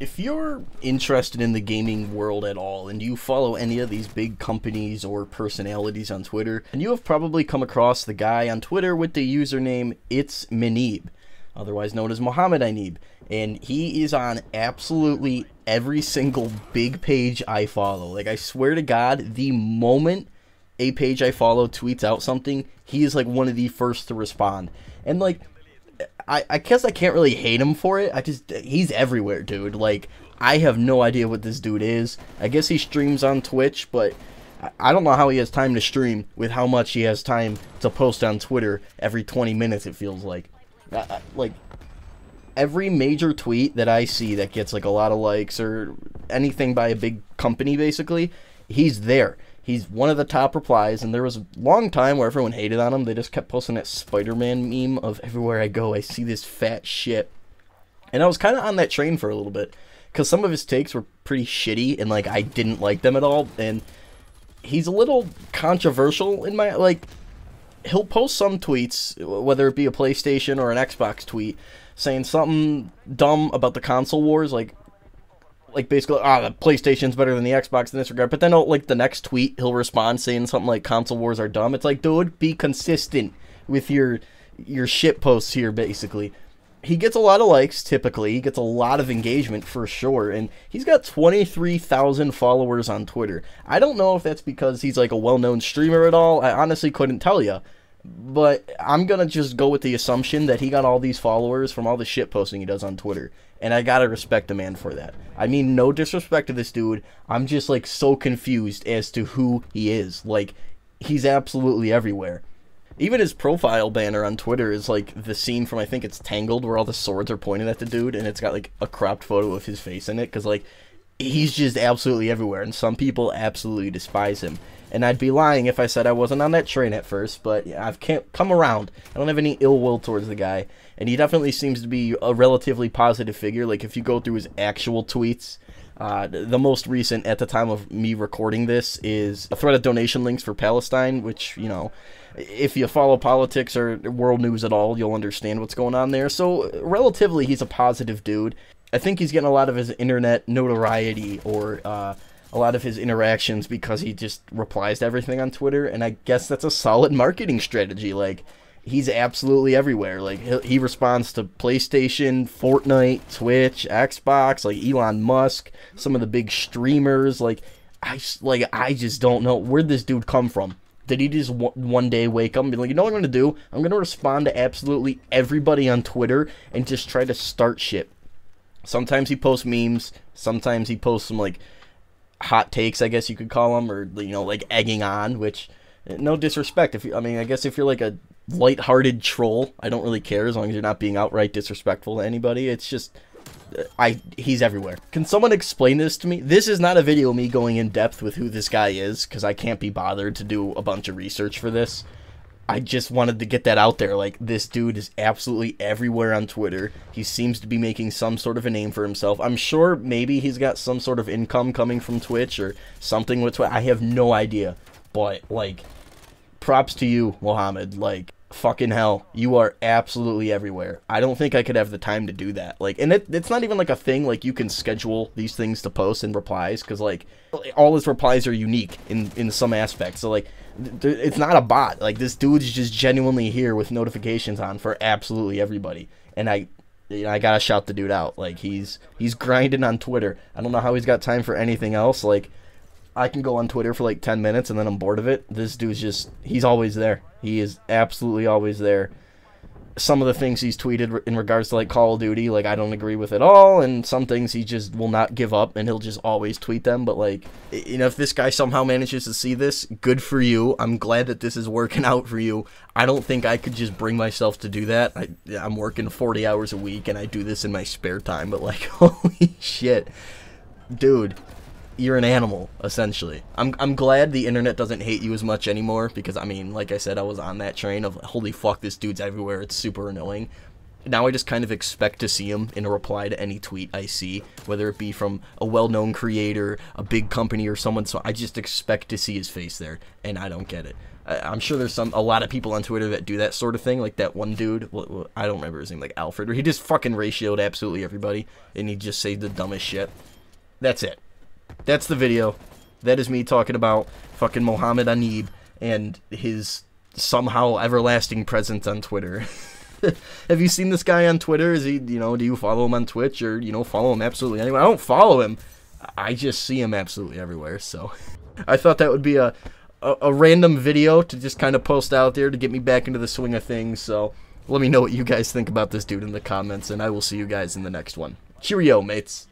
if you're interested in the gaming world at all and you follow any of these big companies or personalities on Twitter, and you have probably come across the guy on Twitter with the username It's Minib, otherwise known as Muhammad Anib, and he is on absolutely every single big page I follow. Like I swear to God, the moment a page I follow tweets out something, he is like one of the first to respond. And like I, I guess I can't really hate him for it. I just he's everywhere, dude. Like I have no idea what this dude is. I guess he streams on Twitch, but I don't know how he has time to stream with how much he has time to post on Twitter every 20 minutes. It feels like, I, like every major tweet that I see that gets like a lot of likes or anything by a big company, basically, he's there. He's one of the top replies, and there was a long time where everyone hated on him. They just kept posting that Spider-Man meme of everywhere I go, I see this fat shit. And I was kind of on that train for a little bit, because some of his takes were pretty shitty, and like I didn't like them at all. And he's a little controversial in my like. He'll post some tweets, whether it be a PlayStation or an Xbox tweet, saying something dumb about the console wars, like like basically ah the PlayStation's better than the Xbox in this regard. But then oh, like the next tweet he'll respond saying something like console wars are dumb. It's like dude, be consistent with your your shit posts here basically. He gets a lot of likes typically. He gets a lot of engagement for sure and he's got 23,000 followers on Twitter. I don't know if that's because he's like a well-known streamer at all. I honestly couldn't tell you. But I'm gonna just go with the assumption that he got all these followers from all the shit posting he does on Twitter, and I gotta respect the man for that. I mean, no disrespect to this dude. I'm just like so confused as to who he is. Like, he's absolutely everywhere. Even his profile banner on Twitter is like the scene from I think it's Tangled where all the swords are pointed at the dude and it's got like a cropped photo of his face in it because like he's just absolutely everywhere, and some people absolutely despise him. And I'd be lying if I said I wasn't on that train at first, but I've can't come around. I don't have any ill will towards the guy, and he definitely seems to be a relatively positive figure. Like if you go through his actual tweets, uh, the most recent at the time of me recording this is a threat of donation links for Palestine, which, you know, if you follow politics or world news at all, you'll understand what's going on there. So, relatively, he's a positive dude. I think he's getting a lot of his internet notoriety or uh, a lot of his interactions because he just replies to everything on Twitter, and I guess that's a solid marketing strategy. Like, he's absolutely everywhere. Like, he responds to PlayStation, Fortnite, Twitch, Xbox, like Elon Musk, some of the big streamers. Like, I like I just don't know where this dude come from. Did he just one day wake up and be like, you know what I'm gonna do? I'm gonna respond to absolutely everybody on Twitter and just try to start shit sometimes he posts memes, sometimes he posts some like hot takes, I guess you could call them, or you know, like egging on. Which, eh, no disrespect, if you, I mean, I guess if you're like a light-hearted troll, I don't really care as long as you're not being outright disrespectful to anybody. It's just. Eh, I he's everywhere. Can someone explain this to me? This is not a video me going in depth with who this guy is because I can't be bothered to do a bunch of research for this. I just wanted to get that out there. Like, this dude is absolutely everywhere on Twitter. He seems to be making some sort of a name for himself. I'm sure maybe he's got some sort of income coming from Twitch or something with Twitch. I have no idea. But, like, props to you, Mohammed. Like, fucking hell. You are absolutely everywhere. I don't think I could have the time to do that. Like, and it, it's not even like a thing, like, you can schedule these things to post and replies, because, like, all his replies are unique in, in some aspects. So, like, it's not a bot. Like this dude's just genuinely here with notifications on for absolutely everybody. And I you know, I gotta shout the dude out. Like he's he's grinding on Twitter. I don't know how he's got time for anything else. Like I can go on Twitter for like ten minutes and then I'm bored of it. This dude's just he's always there. He is absolutely always there some of the things he's tweeted in regards to like Call of Duty, like I don't agree with at all, and some things he just will not give up, and he'll just always tweet them. But like, you know, if this guy somehow manages to see this, good for you. I'm glad that this is working out for you. I don't think I could just bring myself to do that. I, I'm working 40 hours a week, and I do this in my spare time. But like, holy shit, dude you're an animal essentially. I'm I'm glad the internet doesn't hate you as much anymore because I mean, like I said, I was on that train of holy fuck, this dude's everywhere. It's super annoying. Now I just kind of expect to see him in a reply to any tweet I see, whether it be from a well-known creator, a big company, or someone. So I just expect to see his face there, and I don't get it. I'm sure there's some a lot of people on Twitter that do that sort of thing. Like that one dude, well, I don't remember his name, like Alfred, or he just fucking ratioed absolutely everybody, and he just said the dumbest shit. That's it. That's the video. That is me talking about fucking Mohammed Anib and his somehow everlasting presence on Twitter. Have you seen this guy on Twitter? Is he, you know, do you follow him on Twitch or, you know, follow him absolutely anywhere? I don't follow him. I just see him absolutely everywhere, so. I thought that would be a, a, a random video to just kind of post out there to get me back into the swing of things, so let me know what you guys think about this dude in the comments, and I will see you guys in the next one. Cheerio, mates.